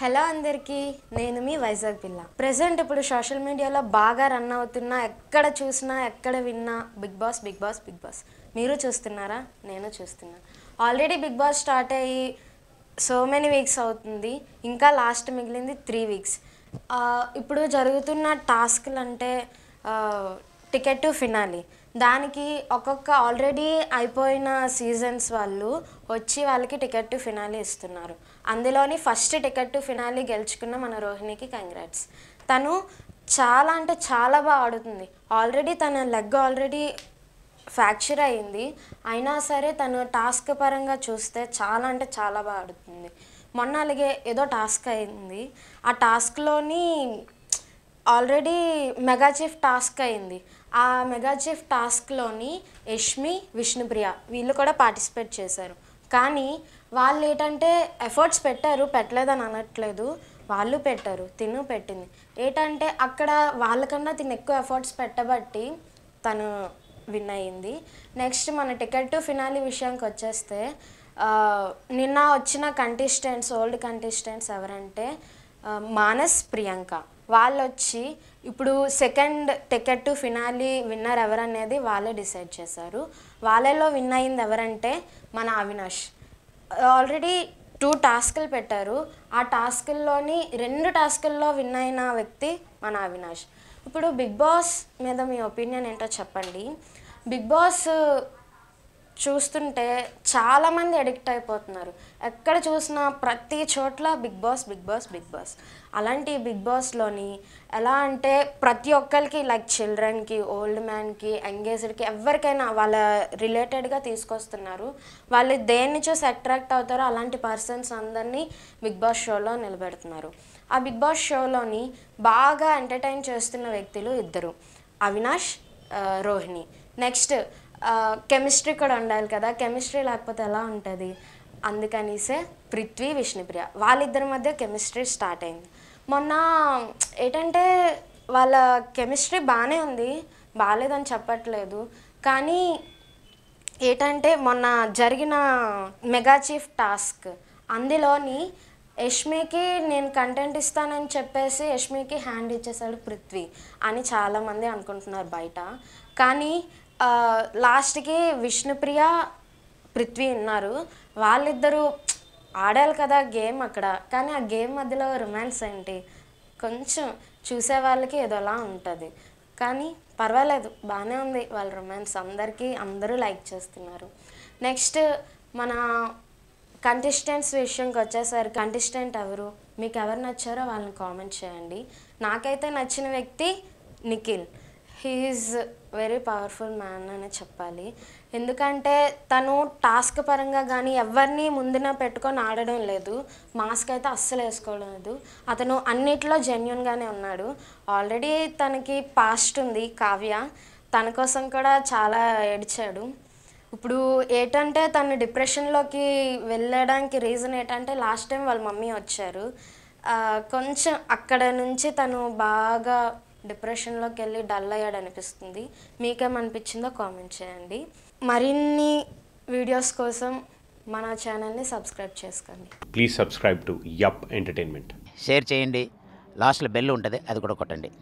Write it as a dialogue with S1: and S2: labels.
S1: hello అందరికీ నేను మీ వైజాగ్ పిల్ల ప్రజెంట్ ఇప్పుడు సోషల్ మీడియాలో బాగా రన్ అవుతున్నా ఎక్కడ చూసినా ఎక్కడ విన్నా Bigg Boss Bigg Boss Bigg Boss మీరు చూస్తున్నారా నేను చూస్తున్నా ఆల్రెడీ బిగ్ బాస్ స్టార్ట్ అయ్యి సో మెనీ వీక్స్ అవుతుంది ఇంకా లాస్ట్ మిగిలింది త్రీ వీక్స్ ఇప్పుడు జరుగుతున్న టాస్క్లు అంటే టికెట్ ఫినాలి దానికి ఒక్కొక్క ఆల్రెడీ అయిపోయిన సీజన్స్ వాళ్ళు వచ్చి వాళ్ళకి టికెట్ టు ఫినాలి ఇస్తున్నారు అందులోని ఫస్ట్ టికెట్ టు ఫినాలి గెలుచుకున్న మన రోహిణికి కంగ్రాట్స్ తను చాలా అంటే చాలా బాగా ఆడుతుంది ఆల్రెడీ తన లెగ్ ఆల్రెడీ ఫ్రాక్చర్ అయింది అయినా సరే తను టాస్క్ పరంగా చూస్తే చాలా అంటే చాలా బాగా ఆడుతుంది మొన్న అలాగే ఏదో టాస్క్ అయింది ఆ టాస్క్లోని ఆల్రెడీ మెగా చీఫ్ టాస్క్ అయింది ఆ మెగా చీఫ్ టాస్క్లోని యష్మి విష్ణుప్రియ వీళ్ళు కూడా పార్టిసిపేట్ చేశారు కానీ వాళ్ళు ఏంటంటే ఎఫర్ట్స్ పెట్టారు పెట్టలేదని అనట్లేదు వాళ్ళు పెట్టారు తిను పెట్టింది ఏంటంటే అక్కడ వాళ్ళకన్నా తిను ఎక్కువ ఎఫర్ట్స్ పెట్టబట్టి తను విన్ అయింది నెక్స్ట్ మన టికెట్ టు ఫినాలి విషయానికి వచ్చేస్తే నిన్న వచ్చిన కంటెస్టెంట్స్ ఓల్డ్ కంటెస్టెంట్స్ ఎవరంటే మానస్ ప్రియాంక వాళ్ళు వచ్చి ఇప్పుడు second ticket to finale winner ఎవరనేది వాళ్ళే డిసైడ్ చేశారు వాళ్ళలో విన్ అయింది ఎవరంటే మన అవినాష్ ఆల్రెడీ టూ టాస్కులు పెట్టారు ఆ టాస్కుల్లోని రెండు టాస్కుల్లో విన్ అయిన వ్యక్తి మన అవినాష్ ఇప్పుడు బిగ్ బాస్ మీద మీ ఒపీనియన్ ఏంటో చెప్పండి బిగ్ బాస్ చూస్తుంటే చాలామంది అడిక్ట్ అయిపోతున్నారు ఎక్కడ చూసినా ప్రతి చోట్ల Bigg Boss Bigg Boss Bigg Boss అలాంటి బిగ్ బాస్లోని ఎలా అంటే ప్రతి ఒక్కరికి లైక్ చిల్డ్రన్కి ఓల్డ్ మ్యాన్కి ఎంగేజ్డ్కి ఎవరికైనా వాళ్ళ రిలేటెడ్గా తీసుకొస్తున్నారు వాళ్ళు దేన్ని చూసి అట్రాక్ట్ అవుతారో అలాంటి పర్సన్స్ అందరినీ బిగ్ బాస్ షోలో నిలబెడుతున్నారు ఆ బిగ్ బాస్ షోలోని బాగా ఎంటర్టైన్ చేస్తున్న వ్యక్తులు ఇద్దరు అవినాష్ రోహిణి నెక్స్ట్ కెమిస్ట్రీ కూడా ఉండాలి కదా కెమిస్ట్రీ లేకపోతే ఎలా ఉంటుంది అందుకనిసే పృథ్వీ విష్ణుప్రియ వాళ్ళిద్దరి మధ్య కెమిస్ట్రీ స్టార్ట్ అయింది మొన్న ఏంటంటే వాళ్ళ కెమిస్ట్రీ బాగానే ఉంది బాగాలేదని చెప్పట్లేదు కానీ ఏంటంటే మొన్న జరిగిన మెగా చీఫ్ టాస్క్ అందులోని యష్మికి నేను కంటెంట్ ఇస్తానని చెప్పేసి యష్మికి హ్యాండ్ ఇచ్చేసాడు పృథ్వీ అని చాలామంది అనుకుంటున్నారు బయట కానీ లాస్ట్కి విష్ణుప్రియ పృథ్వీ ఉన్నారు వాళ్ళిద్దరూ ఆడాలి కదా గేమ్ అక్కడ కానీ ఆ గేమ్ మధ్యలో రొమాన్స్ ఏంటి కొంచెం చూసే వాళ్ళకి ఏదోలా ఉంటుంది కానీ పర్వాలేదు బాగానే ఉంది వాళ్ళ రొమాన్స్ అందరికీ అందరూ లైక్ చేస్తున్నారు నెక్స్ట్ మన కంటెస్టెంట్స్ విషయంకి వచ్చేసరి కంటెస్టెంట్ ఎవరు మీకు ఎవరు నచ్చారో వాళ్ళని కామెంట్ చేయండి నాకైతే నచ్చిన వ్యక్తి Nikhil he's very powerful man అని చెప్పాలి ఎందుకంటే తను టాస్క్ పరంగా కానీ ఎవరిని ముందున పెట్టుకొని ఆడడం లేదు మాస్క్ అయితే అస్సలు వేసుకోవడం లేదు అతను అన్నిట్లో జెన్యున్గానే ఉన్నాడు ఆల్రెడీ తనకి పాస్ట్ ఉంది కావ్య తన కోసం కూడా చాలా ఏడ్చాడు ఇప్పుడు ఏంటంటే తను డిప్రెషన్లోకి వెళ్ళడానికి రీజన్ ఏంటంటే లాస్ట్ టైం వాళ్ళ మమ్మీ వచ్చారు కొంచెం అక్కడ నుంచి తను బాగా డిప్రెషన్లోకి వెళ్ళి డల్ అయ్యాడు అనిపిస్తుంది మీకేమనిపించిందో కామెంట్ చేయండి మరిన్ని వీడియోస్ కోసం మన ఛానల్ని సబ్స్క్రైబ్ చేసుకోండి please subscribe to Yup entertainment share చేయండి లాస్ట్లో బెల్ ఉంటుంది అది కూడా కొట్టండి